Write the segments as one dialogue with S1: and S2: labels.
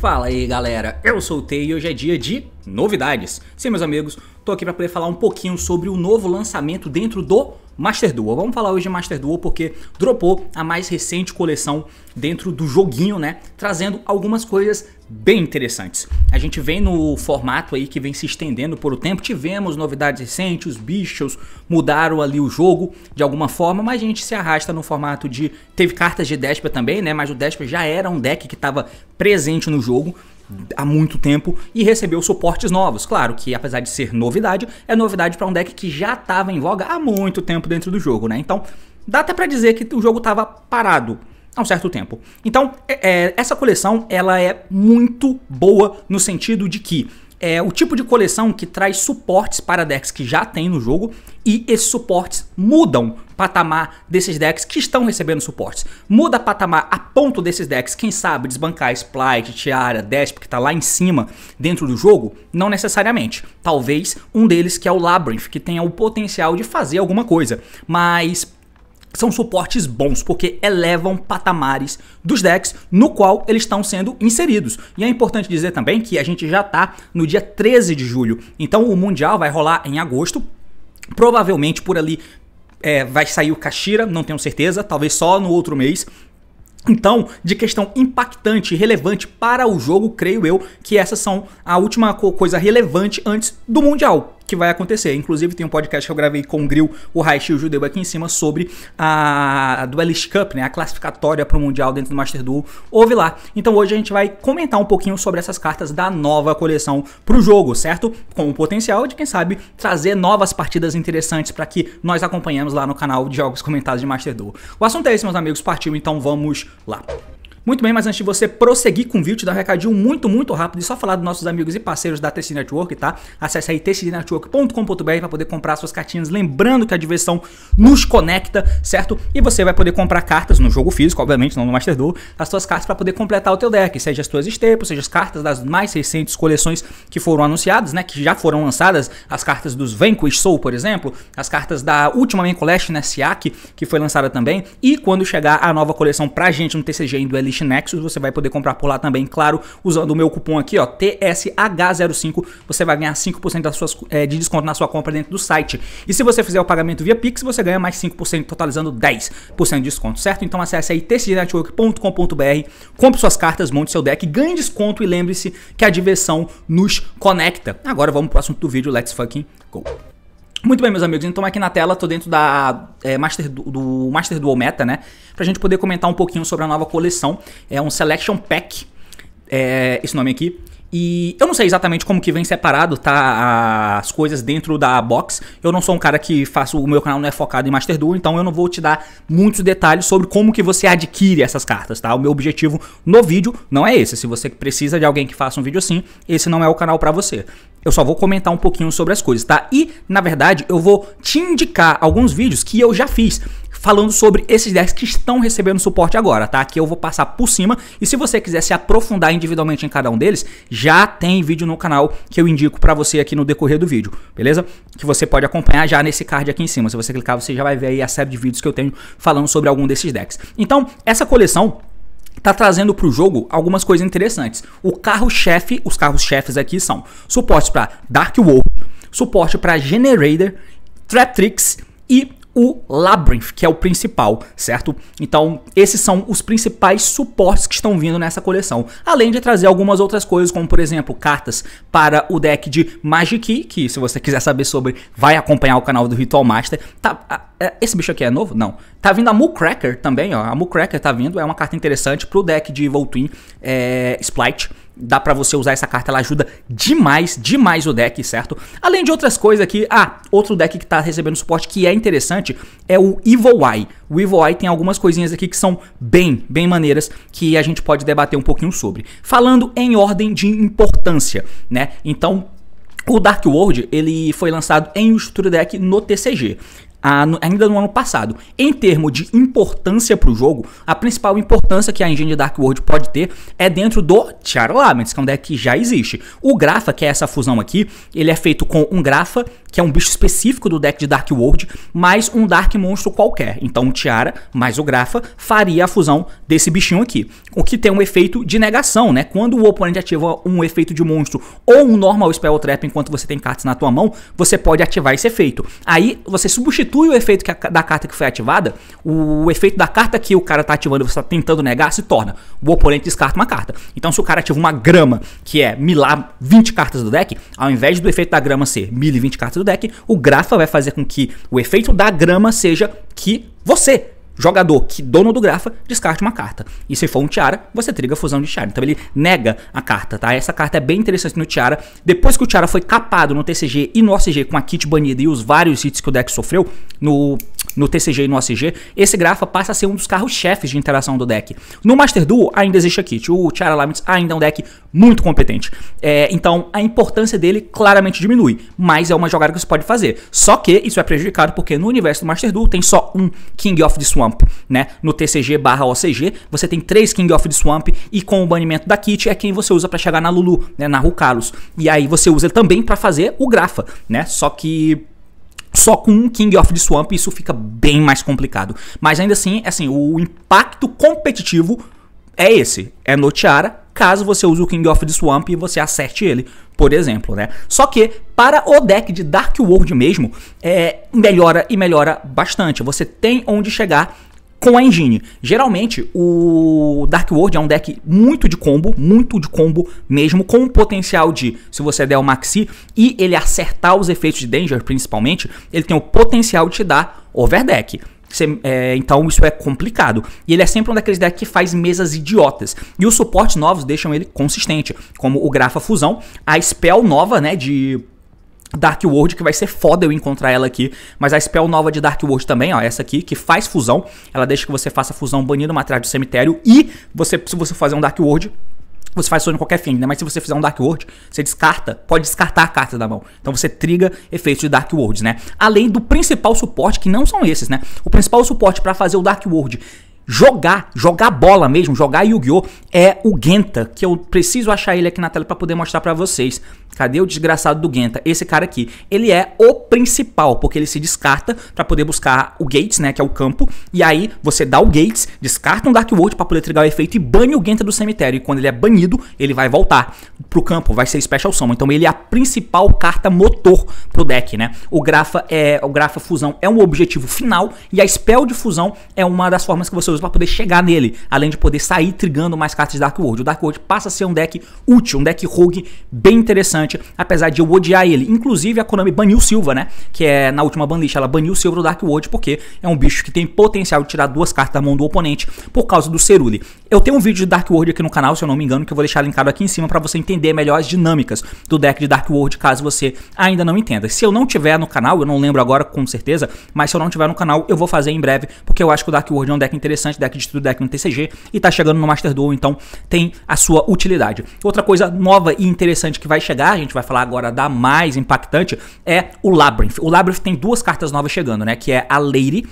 S1: Fala aí galera, eu sou o Tei e hoje é dia de novidades. Sim, meus amigos, tô aqui para poder falar um pouquinho sobre o novo lançamento dentro do Master Duel. Vamos falar hoje de Master Duel porque dropou a mais recente coleção dentro do joguinho, né? Trazendo algumas coisas bem interessantes. A gente vem no formato aí que vem se estendendo por o tempo. Tivemos novidades recentes, os bichos mudaram ali o jogo de alguma forma, mas a gente se arrasta no formato de teve cartas de Despia também, né? Mas o Despia já era um deck que estava presente no jogo há muito tempo e recebeu suportes novos. Claro que, apesar de ser novidade, é novidade para um deck que já estava em voga há muito tempo dentro do jogo, né? Então, dá até para dizer que o jogo estava parado há um certo tempo. Então, é, é, essa coleção ela é muito boa no sentido de que é o tipo de coleção que traz suportes para decks que já tem no jogo e esses suportes mudam patamar desses decks que estão recebendo suportes. Muda patamar a ponto desses decks, quem sabe, desbancar Splite, Tiara, Desp, que está lá em cima dentro do jogo? Não necessariamente. Talvez um deles que é o Labyrinth, que tenha o potencial de fazer alguma coisa. Mas são suportes bons, porque elevam patamares dos decks no qual eles estão sendo inseridos. E é importante dizer também que a gente já está no dia 13 de julho, então o Mundial vai rolar em agosto, provavelmente por ali é, vai sair o Kashira, não tenho certeza, talvez só no outro mês, então, de questão impactante e relevante para o jogo, creio eu que essas são a última coisa relevante antes do Mundial que vai acontecer. Inclusive, tem um podcast que eu gravei com o Grill, o Raichi e o Judeu aqui em cima sobre a, Duelist Cup, né? A classificatória para o Mundial dentro do Master Duel. Ouve lá. Então hoje a gente vai comentar um pouquinho sobre essas cartas da nova coleção para o jogo, certo? Com o potencial de, quem sabe, trazer novas partidas interessantes para que nós acompanhemos lá no canal de Jogos Comentados de Master Duel. O assunto é esse, meus amigos. Partiu, então vamos lá. Muito bem, mas antes de você prosseguir com o vídeo, te dar um recadinho muito, muito rápido e só falar dos nossos amigos e parceiros da TC Network, tá? Acesse aí tcnetwork.com.br para poder comprar suas cartinhas. Lembrando que a diversão nos conecta, certo? E você vai poder comprar cartas no jogo físico, obviamente, não no Master Duel, as suas cartas para poder completar o teu deck, seja as tuas estepos, seja as cartas das mais recentes coleções que foram anunciadas, né? Que já foram lançadas, as cartas dos Vanquish Soul, por exemplo, as cartas da última Main Collection, né? SIAC, que foi lançada também. E quando chegar a nova coleção pra gente no TCG indo LX Nexus, você vai poder comprar por lá também, claro, usando o meu cupom aqui, ó, TSH05, você vai ganhar 5% das suas, é, de desconto na sua compra dentro do site. E se você fizer o pagamento via Pix, você ganha mais 5%, totalizando 10% de desconto, certo? Então acesse aí tcdnetwork.com.br, compre suas cartas, monte seu deck, ganhe desconto e lembre-se que a diversão nos conecta. Agora vamos pro assunto do vídeo, let's fucking go. Muito bem, meus amigos, então aqui na tela tô dentro da é, Master do, do Master Duo Meta, né? Pra gente poder comentar um pouquinho sobre a nova coleção. É um Selection Pack, é, esse nome aqui. E eu não sei exatamente como que vem separado, tá? As coisas dentro da box. Eu não sou um cara que faço. O meu canal não é focado em Master Duel, então eu não vou te dar muitos detalhes sobre como que você adquire essas cartas, tá? O meu objetivo no vídeo não é esse. Se você precisa de alguém que faça um vídeo assim, esse não é o canal para você. Eu só vou comentar um pouquinho sobre as coisas, tá? E, na verdade, eu vou te indicar alguns vídeos que eu já fiz falando sobre esses 10 que estão recebendo suporte agora, tá? Que eu vou passar por cima e se você quiser se aprofundar individualmente em cada um deles, já tem vídeo no canal que eu indico para você aqui no decorrer do vídeo, beleza? Que você pode acompanhar já nesse card aqui em cima. Se você clicar, você já vai ver aí a série de vídeos que eu tenho falando sobre algum desses decks. Então, essa coleção tá trazendo para o jogo algumas coisas interessantes. O carro-chefe, os carros-chefes aqui são suporte para Dark Wolf, suporte para Generator, Tricks e o Labyrinth, que é o principal, certo? Então, esses são os principais suportes que estão vindo nessa coleção. Além de trazer algumas outras coisas, como por exemplo, cartas para o deck de Magiki, que se você quiser saber sobre, vai acompanhar o canal do Ritual Master. Tá, é, esse bicho aqui é novo? Não. Tá vindo a mukraker também, ó. A mukraker tá vindo, é uma carta interessante pro deck de Voltwin é, Splite dá para você usar essa carta, ela ajuda demais, demais o deck, certo? Além de outras coisas aqui, ah, outro deck que tá recebendo suporte que é interessante é o Evil Eye. O Evil Eye tem algumas coisinhas aqui que são bem, bem maneiras que a gente pode debater um pouquinho sobre. Falando em ordem de importância, né? Então, o Dark World ele foi lançado em estrutura deck no TCG a, ainda no ano passado. Em termos de importância para o jogo, a principal importância que a Engine Dark World pode ter é dentro do Tiara que é um deck que já existe. O Grafa, que é essa fusão aqui, ele é feito com um Grafa que é um bicho específico do deck de Dark World, mais um Dark Monstro qualquer. Então o Tiara mais o Grafa faria a fusão desse bichinho aqui. O que tem um efeito de negação, né? Quando o oponente ativa um efeito de monstro ou um normal Spell Trap enquanto você tem cartas na tua mão, você pode ativar esse efeito. Aí você substitui o efeito a, da carta que foi ativada, o efeito da carta que o cara tá ativando e você tá tentando negar se torna. O oponente descarta uma carta. Então se o cara ativa uma grama, que é milar 20 cartas do deck, ao invés do efeito da grama ser mil e 20 cartas do deck, é o Grafa vai fazer com que o efeito da grama seja que você jogador que dono do grafa descarte uma carta. E se for um tiara, você triga a fusão de tiara. Então ele nega a carta, tá? Essa carta é bem interessante no tiara. Depois que o tiara foi capado no TCG e no OCG com a kit banida e os vários hits que o deck sofreu no no TCG e no OCG, esse grafa passa a ser um dos carros-chefes de interação do deck. No Master Duel ainda existe a kit, o Tiara Laments ainda é um deck muito competente. É, então a importância dele claramente diminui, mas é uma jogada que você pode fazer. Só que isso é prejudicado porque no universo do Master Duel tem só um King of the Swan Swamp, né? No TCG barra OCG, você tem três King of the Swamp e com o banimento da Kit é quem você usa para chegar na Lulu, né? Na Rucalos. E aí você usa ele também para fazer o Grafa, né? Só que só com um King of the Swamp isso fica bem mais complicado. Mas ainda assim, assim, o impacto competitivo é esse. É no Tiara, caso você use o King of the Swamp e você acerte ele, por exemplo, né? Só que para o deck de Dark World mesmo, é, melhora e melhora bastante. Você tem onde chegar com a engine. Geralmente, o Dark World é um deck muito de combo, muito de combo mesmo, com o potencial de, se você der o Maxi e ele acertar os efeitos de Danger principalmente, ele tem o potencial de te dar overdeck é, então isso é complicado. E ele é sempre um daqueles decks que faz mesas idiotas. E os suportes novos deixam ele consistente, como o Grafa Fusão, a Spell nova, né, de Dark World, que vai ser foda eu encontrar ela aqui. Mas a spell nova de Dark World também, ó, essa aqui, que faz fusão. Ela deixa que você faça fusão banindo uma atrás do cemitério. E você, se você fazer um Dark World, você faz sonho em qualquer fim, ainda mas se você fizer um Dark World, você descarta, pode descartar a carta da mão. Então você triga efeitos de Dark Worlds, né? Além do principal suporte, que não são esses, né? O principal suporte para fazer o Dark World jogar, jogar bola mesmo, jogar Yu-Gi-Oh! é o Genta, que eu preciso achar ele aqui na tela para poder mostrar para vocês. Cadê o desgraçado do Genta? Esse cara aqui. Ele é o principal, porque ele se descarta para poder buscar o Gates, né, que é o campo, e aí você dá o Gates, descarta um Dark World para poder trigar o efeito e bane o Genta do cemitério. E quando ele é banido, ele vai voltar pro campo, vai ser Special Summon. Então ele é a principal carta motor pro deck, né? O Grafa é, o Grafa Fusão é um objetivo final e a Spell de Fusão é uma das formas que você poderoso para poder chegar nele, além de poder sair trigando mais cartas de Dark World. O Dark World passa a ser um deck útil, um deck rogue bem interessante, apesar de eu odiar ele. Inclusive a Konami baniu Silva, né? Que é na última banlist, ela baniu Silva do Dark World porque é um bicho que tem potencial de tirar duas cartas da mão do oponente por causa do Cerule. Eu tenho um vídeo de Dark World aqui no canal, se eu não me engano, que eu vou deixar linkado aqui em cima para você entender melhor as dinâmicas do deck de Dark World, caso você ainda não entenda. Se eu não tiver no canal, eu não lembro agora com certeza, mas se eu não tiver no canal, eu vou fazer em breve, porque eu acho que o Dark World é um deck interessante interessante, deck de tudo, deck no TCG, e está chegando no Master Duel, então tem a sua utilidade. Outra coisa nova e interessante que vai chegar, a gente vai falar agora da mais impactante, é o Labyrinth. O Labyrinth tem duas cartas novas chegando, né? Que é a Lady,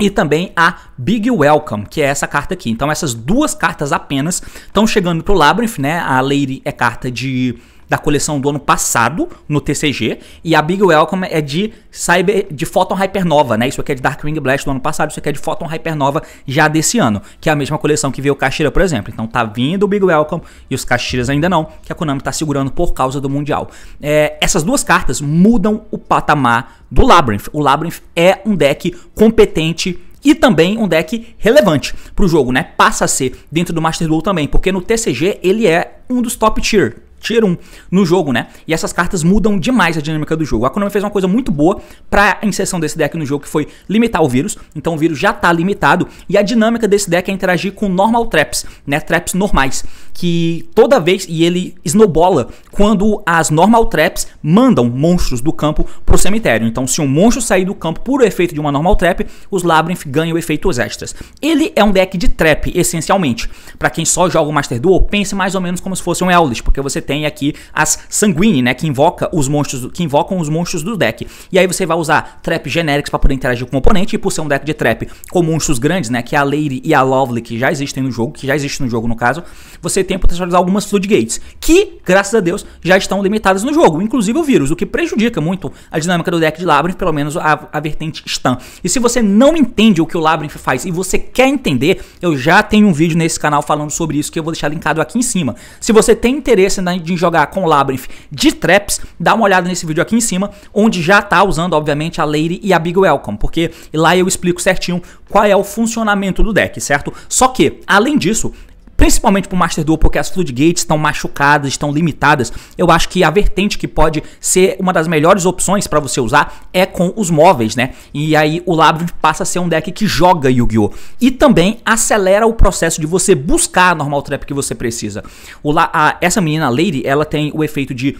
S1: e também a Big Welcome, que é essa carta aqui. Então essas duas cartas apenas estão chegando pro Labyrinth, né? A Lady é carta de da coleção do ano passado no TCG e a Big Welcome é de Cyber de Photon Hypernova, né? Isso aqui é de Darkwing Blast do ano passado, isso aqui é de Photon Hypernova já desse ano, que é a mesma coleção que veio o Kashira, por exemplo. Então tá vindo o Big Welcome e os Kashiras ainda não, que a Konami tá segurando por causa do mundial. É, essas duas cartas mudam o patamar do Labyrinth. O Labyrinth é um deck competente e também um deck relevante para o jogo, né? Passa a ser dentro do Master Duel também, porque no TCG ele é um dos top tier, Tier 1 no jogo, né? E essas cartas mudam demais a dinâmica do jogo. A Konami fez uma coisa muito boa pra inserção desse deck no jogo, que foi limitar o vírus. Então o vírus já tá limitado. E a dinâmica desse deck é interagir com normal traps, né? Traps normais que toda vez e ele snowbola quando as normal traps mandam monstros do campo pro cemitério. Então, se um monstro sair do campo por efeito de uma normal trap, os Labyrinth ganham efeitos extras. Ele é um deck de trap, essencialmente. Para quem só joga o Master Duel, pense mais ou menos como se fosse um Ellis, porque você tem aqui as Sanguine, né, que invoca os monstros, que invocam os monstros do deck. E aí você vai usar trap genéricos para poder interagir com o oponente e por ser um deck de trap com monstros grandes, né, que é a Lady e a Lovely que já existem no jogo, que já existe no jogo no caso, você tem potencializar algumas floodgates, que, graças a Deus, já estão limitadas no jogo, inclusive o vírus, o que prejudica muito a dinâmica do deck de Labyrinth, pelo menos a, a vertente stun. E se você não entende o que o Labyrinth faz e você quer entender, eu já tenho um vídeo nesse canal falando sobre isso que eu vou deixar linkado aqui em cima. Se você tem interesse na, em jogar com o Labyrinth de traps, dá uma olhada nesse vídeo aqui em cima, onde já tá usando, obviamente, a Lady e a Big Welcome, porque lá eu explico certinho qual é o funcionamento do deck, certo? Só que, além disso, principalmente pro Master Duel, porque as Floodgates estão machucadas, estão limitadas. Eu acho que a vertente que pode ser uma das melhores opções para você usar é com os móveis, né? E aí o Labyrinth passa a ser um deck que joga Yu-Gi-Oh! E também acelera o processo de você buscar a normal trap que você precisa. O La a, essa menina, Lady, ela tem o efeito de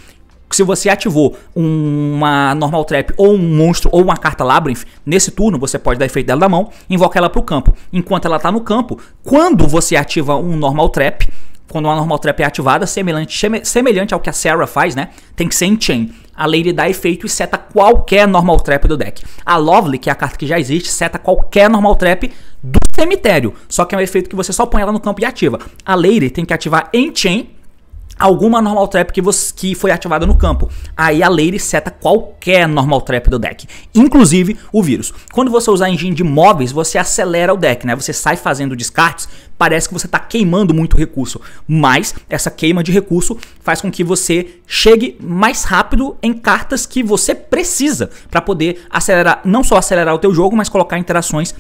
S1: se você ativou uma normal trap ou um monstro ou uma carta labyrinth, nesse turno você pode dar efeito dela da mão, invocar ela para o campo. Enquanto ela está no campo, quando você ativa um normal trap, quando uma normal trap é ativada, semelhante, semelhante ao que a Sarah faz, né? Tem que ser em chain. A Lady dá efeito e seta qualquer normal trap do deck. A Lovely, que é a carta que já existe, seta qualquer normal trap do cemitério. Só que é um efeito que você só põe ela no campo e ativa. A Lady tem que ativar em chain alguma normal trap que, você, que foi ativada no campo. Aí a Lady seta qualquer normal trap do deck, inclusive o vírus. Quando você usar engine de móveis, você acelera o deck, né? Você sai fazendo descartes, parece que você está queimando muito recurso, mas essa queima de recurso faz com que você chegue mais rápido em cartas que você precisa para poder acelerar, não só acelerar o teu jogo, mas colocar interações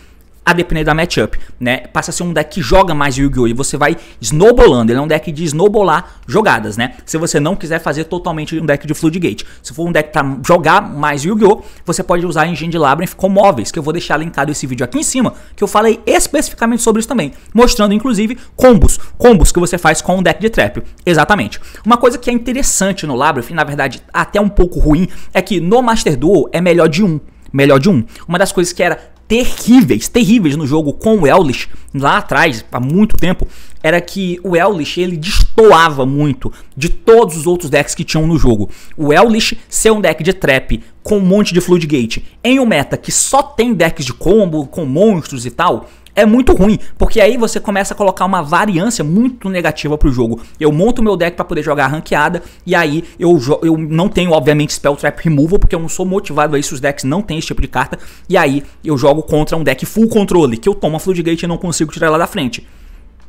S1: a depender da matchup, né? Passa a ser um deck que joga mais Yu-Gi-Oh! e você vai snowbolando. Ele é um deck de snowbolar jogadas, né? Se você não quiser fazer totalmente um deck de Floodgate. Se for um deck para jogar mais Yu-Gi-Oh! você pode usar a Engine de Labyrinth com móveis, que eu vou deixar linkado esse vídeo aqui em cima, que eu falei especificamente sobre isso também, mostrando inclusive combos, combos que você faz com um deck de trap. Exatamente. Uma coisa que é interessante no Labyrinth, e na verdade até um pouco ruim, é que no Master Duel é melhor de um melhor de um. Uma das coisas que era terríveis, terríveis no jogo com o Elish lá atrás, há muito tempo, era que o Elish ele destoava muito de todos os outros decks que tinham no jogo. O Elish ser um deck de trap com um monte de floodgate em um meta que só tem decks de combo com monstros e tal, é muito ruim, porque aí você começa a colocar uma variância muito negativa pro jogo. Eu monto meu deck para poder jogar ranqueada, e aí eu, eu não tenho, obviamente, Spell Trap Removal, porque eu não sou motivado a isso, os decks não têm esse tipo de carta, e aí eu jogo contra um deck full controle, que eu tomo a Floodgate e não consigo tirar ela da frente.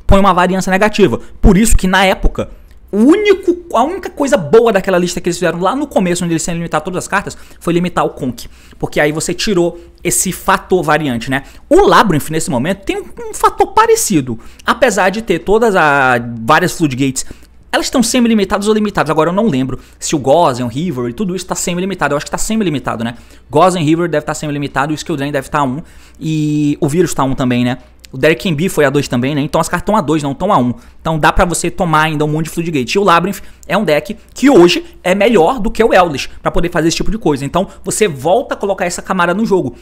S1: Põe uma variância negativa. Por isso que na época o único, a única coisa boa daquela lista que eles fizeram lá no começo, onde eles tinham limitar todas as cartas, foi limitar o Conk. Porque aí você tirou esse fator variante, né? O Labyrinth, nesse momento, tem um, um fator parecido. Apesar de ter todas as várias floodgates elas estão semi-limitadas ou limitadas? Agora eu não lembro se o Gozen, River e tudo isso está semi-limitado. Eu acho que está semi-limitado, né? Gozen, River deve estar tá semi-limitado, o Skill Drain deve estar tá 1 e o Vírus está 1 também, né? O Derek Embi foi A2 também, né? Então as cartas estão A2, não estão A1. Então dá para você tomar ainda um monte de Floodgate. E o Labyrinth é um deck que hoje é melhor do que o Ellis para poder fazer esse tipo de coisa. Então você volta a colocar essa camada no jogo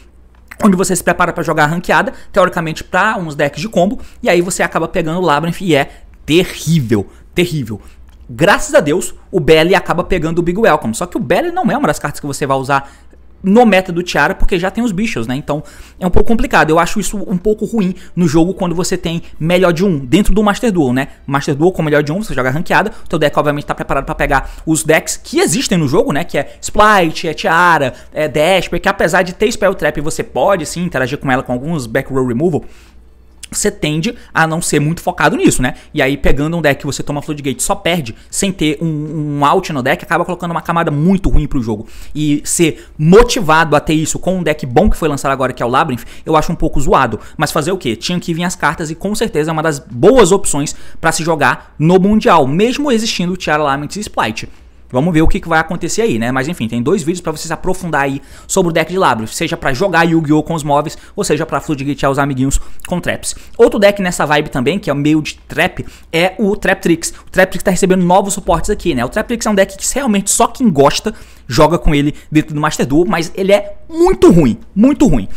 S1: onde você se prepara para jogar ranqueada, teoricamente para uns decks de combo, e aí você acaba pegando o Labyrinth e é terrível, terrível. Graças a Deus, o Belly acaba pegando o Big Welcome. Só que o Belly não é uma das cartas que você vai usar no meta do Tiara, porque já tem os bichos, né? Então é um pouco complicado. Eu acho isso um pouco ruim no jogo quando você tem melhor de um dentro do Master Duel, né? Master Duel com melhor de um, você joga ranqueada, o teu deck obviamente tá preparado para pegar os decks que existem no jogo, né? Que é Splite, é Tiara, é Dash, porque apesar de ter Spell Trap, você pode sim interagir com ela com alguns Row removal, você tende a não ser muito focado nisso, né? E aí, pegando um deck que você toma floodgate só perde, sem ter um, um out no deck, acaba colocando uma camada muito ruim pro jogo. E ser motivado a ter isso com um deck bom que foi lançado agora, que é o Labyrinth, eu acho um pouco zoado. Mas fazer o quê? Tinha que vir as cartas e com certeza é uma das boas opções para se jogar no Mundial, mesmo existindo o Tiara Lament e Splite. Vamos ver o que, que vai acontecer aí, né? Mas enfim, tem dois vídeos para vocês aprofundar aí sobre o deck de Labyrinth, seja para jogar Yu-Gi-Oh com os móveis, ou seja para floodgatear os amiguinhos com traps. Outro deck nessa vibe também, que é meio de trap, é o Traptrix. O Traptrix tá recebendo novos suportes aqui, né? O Traptrix é um deck que realmente só quem gosta joga com ele dentro do Master Duel, mas ele é muito ruim, muito ruim.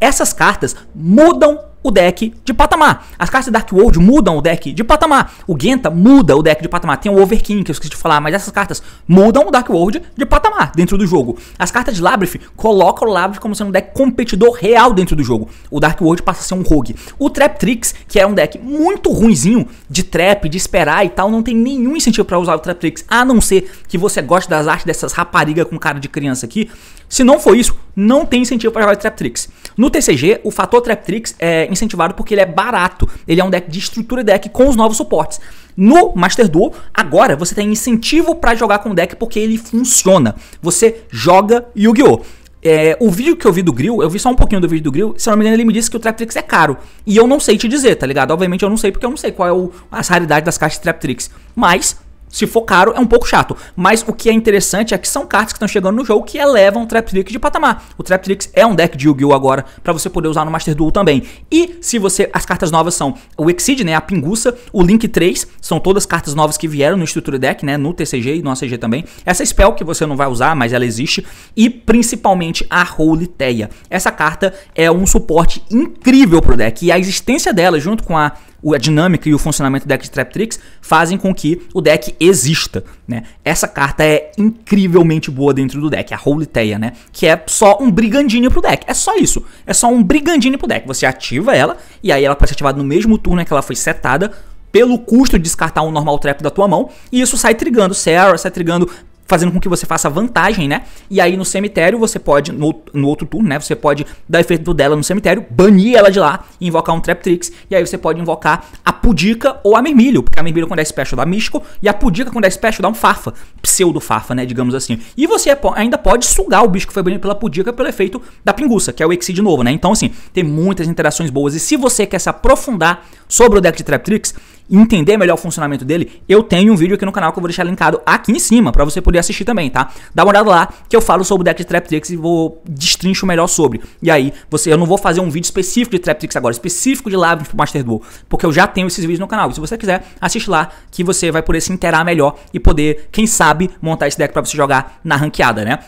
S1: Essas cartas mudam o deck de patamar. As cartas Dark World mudam o deck de patamar. O Genta muda o deck de patamar. Tem o Overking, que eu esqueci de falar, mas essas cartas mudam o Dark World de patamar dentro do jogo. As cartas de Labyrinth colocam o Labyrinth como sendo um deck competidor real dentro do jogo. O Dark World passa a ser um rogue. O Trap Tricks, que era um deck muito ruinzinho de trap, de esperar e tal, não tem nenhum incentivo para usar o Trap Tricks, a não ser que você goste das artes dessas raparigas com cara de criança aqui. Se não for isso, não tem incentivo para jogar de Traptrix. No TCG, o fator Traptrix é incentivado porque ele é barato. Ele é um deck de estrutura deck com os novos suportes. No Master Duel, agora você tem incentivo para jogar com o deck porque ele funciona. Você joga Yu-Gi-Oh! É, o vídeo que eu vi do Grill, eu vi só um pouquinho do vídeo do Grill, se eu não me engano, ele me disse que o Traptrix é caro. E eu não sei te dizer, tá ligado? Obviamente eu não sei, porque eu não sei qual é o, as raridades das caixas de Traptrix. Mas se for caro, é um pouco chato. Mas o que é interessante é que são cartas que estão chegando no jogo que elevam o Trap Tricks de patamar. O Trap Tricks é um deck de Yu-Gi-Oh! agora, para você poder usar no Master Duel também. E se você. As cartas novas são o Exceed, né? A Pinguça, o Link 3, são todas cartas novas que vieram no Estrutura Deck, né? No TCG e no ACG também. Essa Spell que você não vai usar, mas ela existe. E principalmente a Roliteia. Essa carta é um suporte incrível pro deck. E a existência dela, junto com a a dinâmica e o funcionamento do deck de Trap Tricks fazem com que o deck exista, né? Essa carta é incrivelmente boa dentro do deck, a Holiteia, né? Que é só um brigandinho pro deck, é só isso. É só um brigandinho pro deck. Você ativa ela e aí ela pode ser ativada no mesmo turno em que ela foi setada pelo custo de descartar um normal trap da tua mão, e isso sai trigando Sarah, sai trigando fazendo com que você faça vantagem, né? E aí no cemitério você pode, no, no outro turno, né? Você pode dar efeito dela no cemitério, banir ela de lá e invocar um Traptrix. E aí você pode invocar a Pudica ou a Mermilho, porque a Mermilho quando é special dá místico e a Pudica quando é special dá um farfa, pseudo Farfa, né? Digamos assim. E você ainda pode sugar o bicho que foi banido pela Pudica pelo efeito da Pinguça, que é o Exi de novo, né? Então assim, tem muitas interações boas. E se você quer se aprofundar sobre o deck de Traptrix, entender melhor o funcionamento dele, eu tenho um vídeo aqui no canal que eu vou deixar linkado aqui em cima para você poder assistir também, tá? Dá uma olhada lá que eu falo sobre o deck de Trap Tricks e vou destrincho melhor sobre. E aí, você, eu não vou fazer um vídeo específico de Trap Tricks agora, específico de Labyrinth pro Master Duel, porque eu já tenho esses vídeos no canal. E se você quiser, assiste lá que você vai poder se interar melhor e poder, quem sabe, montar esse deck para você jogar na ranqueada, né?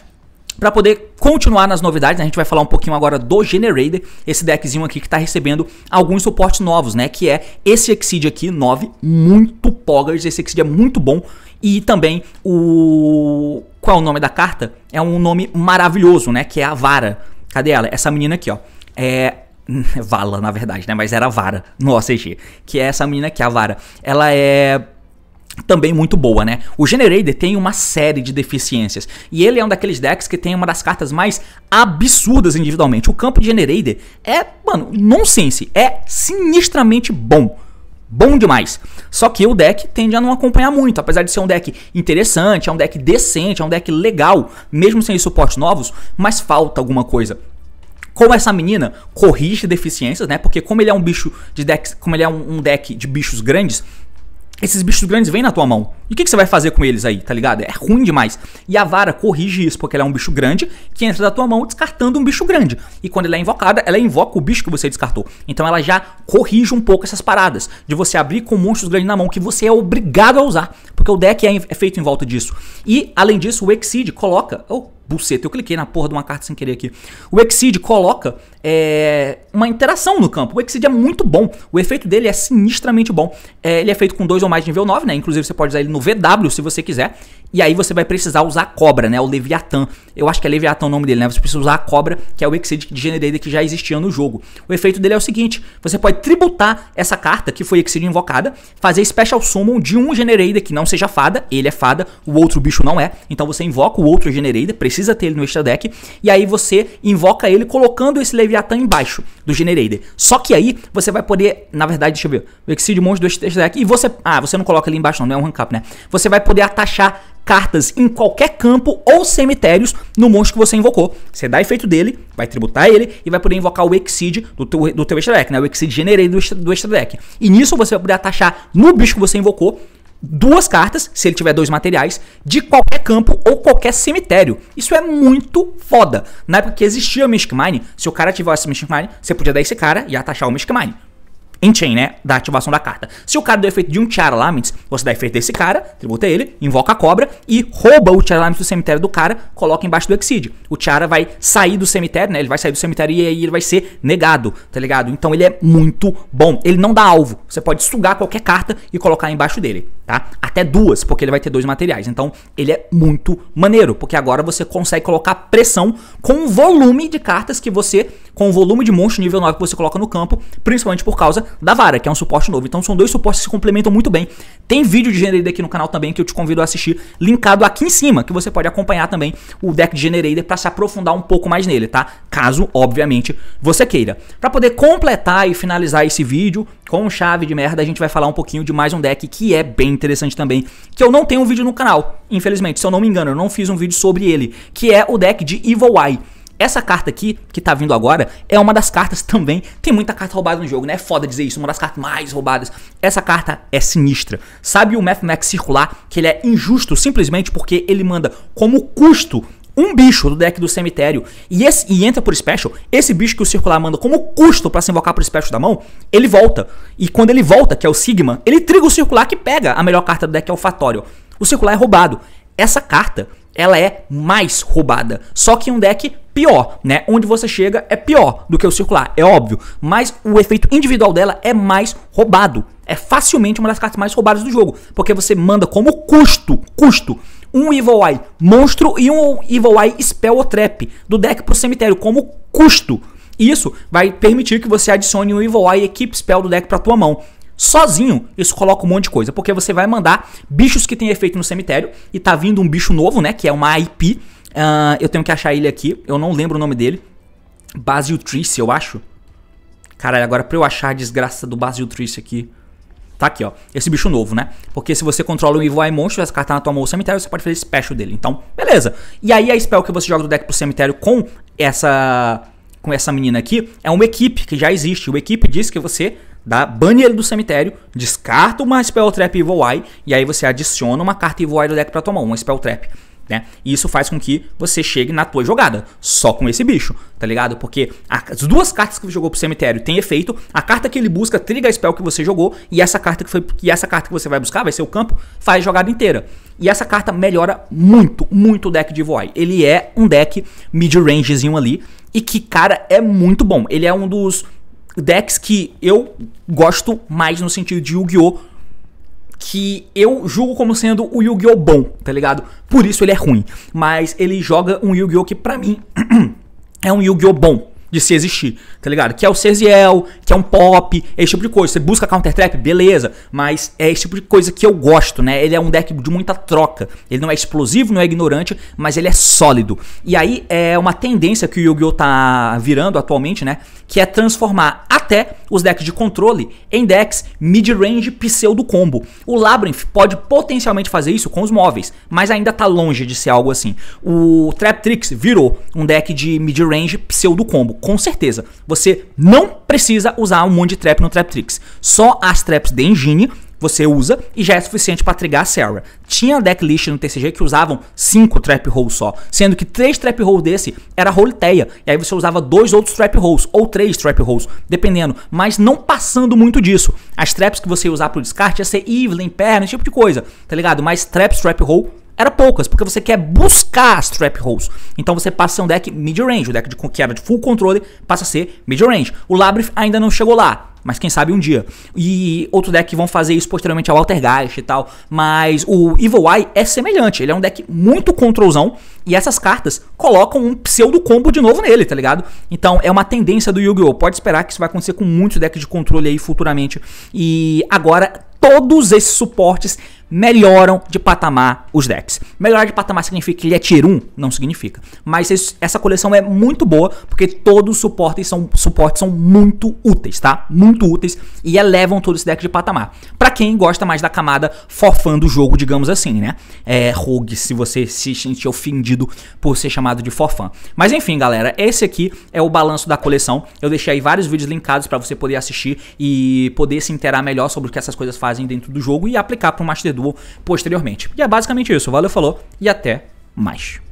S1: para poder continuar nas novidades, né, a gente vai falar um pouquinho agora do Generator, esse deckzinho aqui que está recebendo alguns suportes novos, né? Que é esse Exceed aqui, 9, muito poggers, esse Exceed é muito bom. E também o... qual é o nome da carta? É um nome maravilhoso, né? Que é a Vara. Cadê ela? Essa menina aqui, ó. É... Vala, na verdade, né? Mas era Vara no OCG. Que é essa menina aqui, a Vara. Ela é também muito boa, né? O Generator tem uma série de deficiências e ele é um daqueles decks que tem uma das cartas mais absurdas individualmente. O campo de Generator é, mano, nonsense, é sinistramente bom. Bom demais. Só que o deck tende a não acompanhar muito, apesar de ser um deck interessante, é um deck decente, é um deck legal, mesmo sem suportes novos, mas falta alguma coisa como essa menina corrige deficiências, né? Porque como ele é um bicho de decks, como ele é um, um, deck de bichos grandes, esses bichos grandes vêm na tua mão. E o que, que, você vai fazer com eles aí, tá ligado? É ruim demais. E a vara corrige isso, porque ela é um bicho grande que entra na tua mão descartando um bicho grande. E quando ela é invocada, ela invoca o bicho que você descartou. Então ela já corrige um pouco essas paradas de você abrir com monstros grandes na mão que você é obrigado a usar, porque o deck é, é feito em volta disso. E, além disso, o Exceed coloca. Oh, buceta, eu cliquei na porra de uma carta sem querer aqui. O Exceed coloca é, uma interação no campo. O Exceed é muito bom. O efeito dele é sinistramente bom. É, ele é feito com dois ou mais nível 9, né? Inclusive você pode usar ele no VW se você quiser. E aí você vai precisar usar a cobra, né? O Leviathan. Eu acho que é Leviathan o nome dele, né? Você precisa usar a cobra, que é o Exceed de Generator que já existia no jogo. O efeito dele é o seguinte: você pode tributar essa carta, que foi Exceed invocada, fazer Special Summon de um Generator que não seja fada, ele é fada, o outro bicho não é. Então você invoca o outro Generator, precisa ter ele no extra deck, e aí você invoca ele colocando esse Leviathan Leviatã tá embaixo do Generator. Só que aí você vai poder, na verdade, deixa eu ver, o Exceed Monstro 2 Tesseract. E você. Ah, você não coloca ali embaixo, não, não é um up, né? Você vai poder atachar cartas em qualquer campo ou cemitérios no monstro que você invocou. Você dá efeito dele, vai tributar ele e vai poder invocar o Exceed do teu, do teu extra deck, né? O Exceed Generator do, do extra deck. E nisso você vai poder atachar no bicho que você invocou duas cartas, se ele tiver dois materiais, de qualquer campo ou qualquer cemitério. Isso é muito foda. Na época que existia o Mystic Mine, se o cara tivesse o Mystic Mine, você podia dar esse cara e atachar o Mystic Mine chain né? Da ativação da carta. Se o cara deu efeito de um Tiara Laments, você dá efeito desse cara, tributa ele, invoca a cobra e rouba o Tiara Laments do cemitério do cara, coloca embaixo do Exceed. O Tiara vai sair do cemitério, né? Ele vai sair do cemitério e aí ele vai ser negado, tá ligado? Então ele é muito bom. Ele não dá alvo. Você pode sugar qualquer carta e colocar embaixo dele, tá? Até duas, porque ele vai ter dois materiais. Então ele é muito maneiro, porque agora você consegue colocar pressão com o volume de cartas que você com o volume de monstro nível 9 que você coloca no campo, principalmente por causa da vara, que é um suporte novo. Então são dois suportes que se complementam muito bem. Tem vídeo de Generator aqui no canal também que eu te convido a assistir, linkado aqui em cima, que você pode acompanhar também o deck de Generator para se aprofundar um pouco mais nele, tá? Caso, obviamente, você queira. Para poder completar e finalizar esse vídeo, com chave de merda, a gente vai falar um pouquinho de mais um deck que é bem interessante também, que eu não tenho um vídeo no canal, infelizmente, se eu não me engano, eu não fiz um vídeo sobre ele, que é o deck de Evil Eye. Essa carta aqui, que tá vindo agora, é uma das cartas também. Tem muita carta roubada no jogo, né? É foda dizer isso, uma das cartas mais roubadas. Essa carta é sinistra. Sabe o Mathemax circular que ele é injusto simplesmente porque ele manda como custo um bicho do deck do cemitério e, esse, e entra por special, esse bicho que o circular manda como custo para se invocar por special da mão, ele volta. E quando ele volta, que é o Sigma, ele triga o circular que pega a melhor carta do deck, que é o Fatório. O circular é roubado. Essa carta ela é mais roubada. Só que um deck pior, né? Onde você chega é pior do que o circular, é óbvio. Mas o efeito individual dela é mais roubado. É facilmente uma das cartas mais roubadas do jogo. Porque você manda como custo, custo, um Evil Eye monstro e um Evil Eye Spell ou Trap do deck pro cemitério como custo. Isso vai permitir que você adicione um Evil Eye Equipe Spell do deck pra tua mão sozinho, isso coloca um monte de coisa, porque você vai mandar bichos que tem efeito no cemitério, e tá vindo um bicho novo, né, que é uma IP, uh, ah, eu tenho que achar ele aqui, eu não lembro o nome dele, Basil Trice, eu acho. Caralho, agora pra eu achar a desgraça do Basil Trice aqui... Tá aqui, ó. Esse bicho novo, né? Porque se você controla o Evil Eye Monstro, essa carta na tua mão cemitério, você pode fazer special dele. Então, beleza. E aí a spell que você joga do deck pro cemitério com essa com essa menina aqui é uma equipe que já existe. O equipe diz que você dá, bane ele do cemitério, descarta uma Spell Trap Evil Eye, e aí você adiciona uma carta Evil Eye do deck para tomar, uma Spell Trap. Né? E isso faz com que você chegue na tua jogada, só com esse bicho, tá ligado? Porque as duas cartas que você jogou pro cemitério tem efeito, a carta que ele busca triga a spell que você jogou, e essa carta que foi e essa carta que você vai buscar, vai ser o campo, faz a jogada inteira. E essa carta melhora muito, muito o deck de voai, Ele é um deck mid-rangezinho ali, e que, cara, é muito bom. Ele é um dos decks que eu gosto mais no sentido de Yu-Gi-Oh! que eu julgo como sendo o Yu-Gi-Oh! bom, tá ligado? Por isso ele é ruim. Mas ele joga um Yu-Gi-Oh! que pra mim é um Yu-Gi-Oh! bom, de se existir, tá ligado? Que é o Cesiel, que é um pop, é esse tipo de coisa. Você busca Counter Trap, beleza, mas é esse tipo de coisa que eu gosto, né? Ele é um deck de muita troca. Ele não é explosivo, não é ignorante, mas ele é sólido. E aí é uma tendência que o Yu-Gi-Oh! tá virando atualmente, né? Que é transformar até os decks de controle em decks mid-range pseudo combo. O Labyrinth pode potencialmente fazer isso com os móveis, mas ainda tá longe de ser algo assim. O Trap Tricks virou um deck de mid-range pseudo combo com certeza. Você não precisa usar um monte de trap no Traptrix. Só as traps de engine você usa e já é suficiente para trigar a Sarah. Tinha decklist no TCG que usavam 5 trap rolls só, sendo que 3 trap rolls desse era roleteia, e aí você usava dois outros trap rolls ou três trap rolls, dependendo, mas não passando muito disso. As traps que você ia usar pro descarte ia ser Evelyn, perna, esse tipo de coisa, tá ligado? Mas traps, trap roll era poucas, porque você quer buscar as trap holes. Então você passa a ser um deck mid-range, o deck de, que era de full controle passa a ser mid-range. O Labyrinth ainda não chegou lá, mas quem sabe um dia. E outro deck que vão fazer isso posteriormente é o Altergeist e tal. Mas o Evil Eye é semelhante. Ele é um deck muito controlzão. E essas cartas colocam um pseudo combo de novo nele, tá ligado? Então é uma tendência do Yu-Gi-Oh! Pode esperar que isso vai acontecer com muitos decks de controle aí futuramente. E agora todos esses suportes melhoram de patamar os decks. Melhorar de patamar significa que ele é tier 1? Não significa. Mas essa coleção é muito boa, porque todos os suportes são, suportes são muito úteis, tá? Muito úteis e elevam todo esse deck de patamar. Para quem gosta mais da camada forfã do jogo, digamos assim, né? É, rogue, se você se sentir ofendido por ser chamado de forfã. Mas enfim, galera, esse aqui é o balanço da coleção. Eu deixei aí vários vídeos linkados para você poder assistir e poder se interar melhor sobre o que essas coisas fazem dentro do jogo e aplicar para o Master perdoam posteriormente. E é basicamente isso. Valeu, falou e até mais.